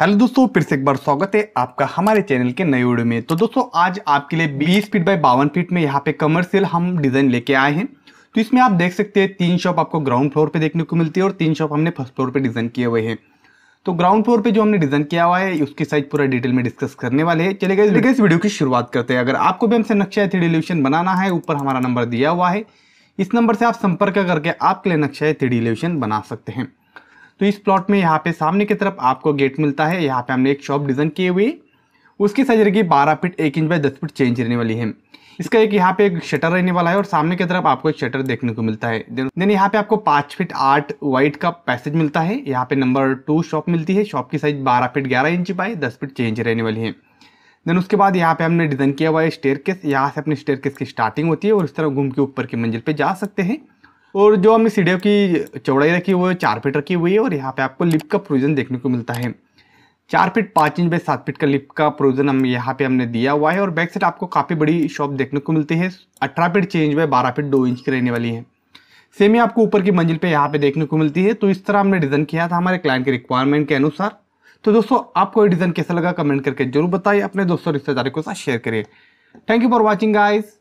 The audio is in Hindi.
हेलो दोस्तों फिर से एक बार स्वागत है आपका हमारे चैनल के नए वीडियो में तो दोस्तों आज आपके लिए 20 फीट बाय बावन फीट में यहाँ पे कमर्शियल हम डिज़ाइन लेके आए हैं तो इसमें आप देख सकते हैं तीन शॉप आपको ग्राउंड फ्लोर पे देखने को मिलती है और तीन शॉप हमने फर्स्ट फ्लोर पे डिज़ाइन किए हुए हैं तो ग्राउंड फ्लोर पे जो हमने डिजाइन किया हुआ है उसकी साइज पूरा डिटेल में डिस्कस करने वाले हैं चले गए इस वीडियो की शुरुआत करते हैं अगर आपको भी हमसे नक्शा थ्री डिल्यूशन बनाना है ऊपर हमारा नंबर दिया हुआ है इस नंबर से आप संपर्क करके आपके लिए नक्शा थ्री डिल्यूशन बना सकते हैं तो इस प्लॉट में यहाँ पे सामने की तरफ आपको गेट मिलता है यहाँ पे हमने एक शॉप डिज़ाइन किए हुए उसकी साइज रहेगी बारह फीट एक इंच बाय दस फीट चेंज रहने वाली है इसका एक यहाँ पे एक शटर रहने वाला है और सामने की तरफ आपको एक शटर देखने को मिलता है देन यहाँ पे आपको पांच फीट आठ वाइट का पैसेज मिलता है यहाँ पे नंबर टू शॉप मिलती है शॉप की साइज बारह फीट ग्यारह इंच बाय दस फीट चेंज रहने वाली है देन उसके बाद यहाँ पे हमने डिज़ाइन किया हुआ है स्टेयर केस यहाँ से अपने स्टेयर केस की स्टार्टिंग होती है और इस तरह घूम के ऊपर की मंजिल पर जा सकते हैं और जो हमने सीढ़ियों की चौड़ाई रखी हुई है चार फीट रखी हुई है और यहाँ पे आपको लिप का प्रोविज़न देखने को मिलता है चार फीट पाँच इंच बाई सात फीट का लिप का प्रोविज़न हम यहाँ पे हमने दिया हुआ है और बैक साइड आपको काफ़ी बड़ी शॉप देखने को मिलती है अठारह फीट छः इंच बाई बारह फीट दो इंच की रहने वाली है सेम ही आपको ऊपर की मंजिल पर यहाँ पे देखने को मिलती है तो इस तरह हमने डिज़ाइन किया था हमारे क्लाइंट के रिक्वायरमेंट के अनुसार तो दोस्तों आपको ये डिज़ाइन कैसा लगा कमेंट करके जरूर बताइए अपने दोस्तों रिश्तेदारों के साथ शेयर करिए thank you for watching guys